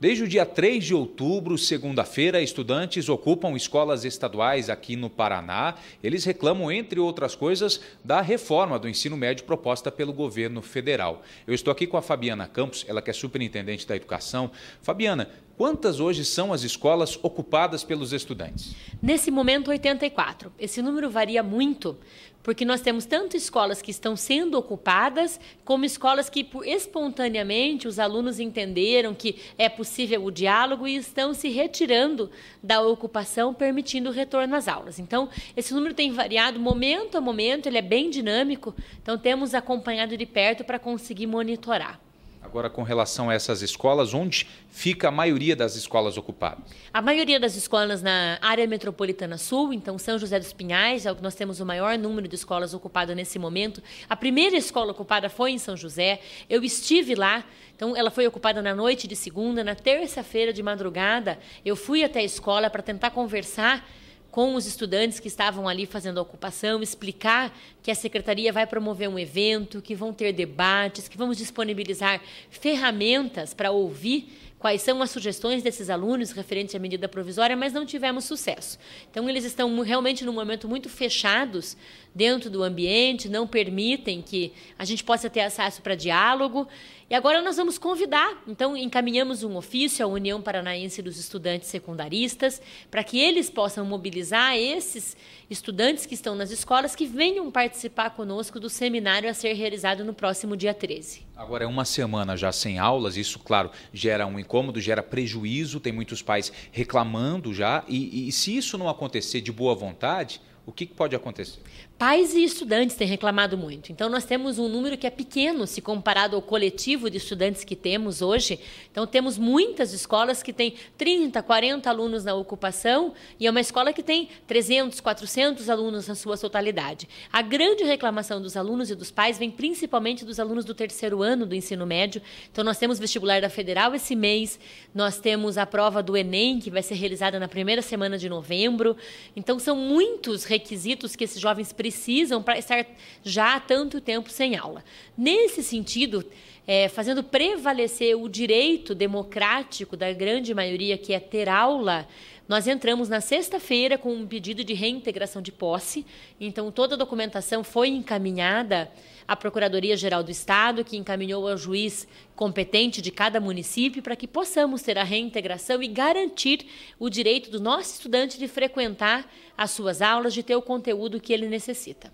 Desde o dia 3 de outubro, segunda-feira, estudantes ocupam escolas estaduais aqui no Paraná. Eles reclamam, entre outras coisas, da reforma do ensino médio proposta pelo governo federal. Eu estou aqui com a Fabiana Campos, ela que é superintendente da educação. Fabiana, Quantas hoje são as escolas ocupadas pelos estudantes? Nesse momento, 84. Esse número varia muito, porque nós temos tanto escolas que estão sendo ocupadas, como escolas que espontaneamente os alunos entenderam que é possível o diálogo e estão se retirando da ocupação, permitindo o retorno às aulas. Então, esse número tem variado momento a momento, ele é bem dinâmico, então temos acompanhado de perto para conseguir monitorar. Agora, com relação a essas escolas, onde fica a maioria das escolas ocupadas? A maioria das escolas na área metropolitana sul, então São José dos Pinhais, é o que nós temos o maior número de escolas ocupadas nesse momento. A primeira escola ocupada foi em São José. Eu estive lá, então ela foi ocupada na noite de segunda, na terça-feira de madrugada. Eu fui até a escola para tentar conversar com os estudantes que estavam ali fazendo a ocupação, explicar que a secretaria vai promover um evento, que vão ter debates, que vamos disponibilizar ferramentas para ouvir quais são as sugestões desses alunos referentes à medida provisória, mas não tivemos sucesso. Então, eles estão realmente num momento muito fechados dentro do ambiente, não permitem que a gente possa ter acesso para diálogo. E agora nós vamos convidar, então encaminhamos um ofício à União Paranaense dos Estudantes Secundaristas, para que eles possam mobilizar esses estudantes que estão nas escolas que venham participar conosco do seminário a ser realizado no próximo dia 13. Agora é uma semana já sem aulas, isso, claro, gera um incômodo, gera prejuízo, tem muitos pais reclamando já. E, e se isso não acontecer de boa vontade, o que, que pode acontecer? Pais e estudantes têm reclamado muito. Então, nós temos um número que é pequeno se comparado ao coletivo de estudantes que temos hoje. Então, temos muitas escolas que têm 30, 40 alunos na ocupação e é uma escola que tem 300, 400 alunos na sua totalidade. A grande reclamação dos alunos e dos pais vem principalmente dos alunos do terceiro ano do ensino médio. Então, nós temos vestibular da Federal esse mês, nós temos a prova do Enem, que vai ser realizada na primeira semana de novembro. Então, são muitos requisitos que esses jovens precisam precisam para estar já há tanto tempo sem aula. Nesse sentido, é, fazendo prevalecer o direito democrático da grande maioria, que é ter aula, nós entramos na sexta-feira com um pedido de reintegração de posse, então toda a documentação foi encaminhada à Procuradoria-Geral do Estado, que encaminhou ao juiz competente de cada município para que possamos ter a reintegração e garantir o direito do nosso estudante de frequentar as suas aulas, de ter o conteúdo que ele necessita.